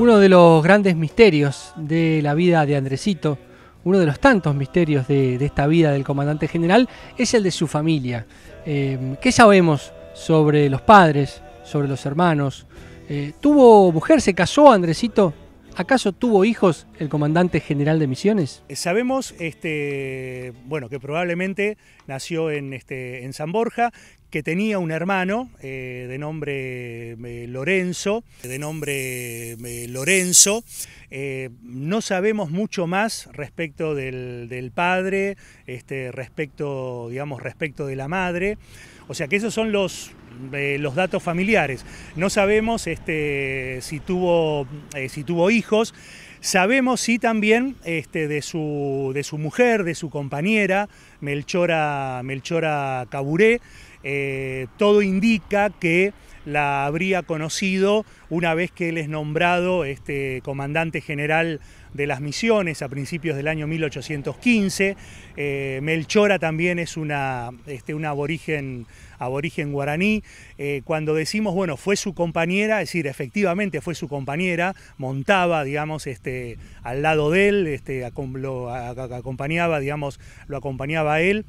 Uno de los grandes misterios de la vida de Andresito, uno de los tantos misterios de, esta vida del comandante general, es el de su familia. Em, ¿Qué sabemos sobre los padres, sobre los hermanos? Eh, ¿Tuvo mujer? ¿Se casó Andresito? ¿Acaso tuvo hijos el comandante general de misiones? Eh, sabemos este, bueno, que probablemente nació en este, San Borja, que tenía un hermano eh, de nombre eh, Lorenzo, de nombre eh, Lorenzo. no sabemos mucho más respecto del, padre, este, respecto, digamos, respecto de la madre. O sea que esos son los los datos familiares. No sabemos este, si, tuvo, eh, si tuvo hijos. Sabemos sí también este, de, su, de su mujer, de su compañera, Melchora, Melchora Caburé. Eh, todo indica que la habría conocido una vez que él es nombrado este, comandante general de las misiones a principios del año 1815. Eh, Melchora también es una, este, un aborigen, aborigen guaraní, eh, cuando decimos, bueno, fue su compañera, es decir, efectivamente fue su compañera, montaba, digamos, este, al lado de él, este, acompañaba, digamos, lo acompañaba a él,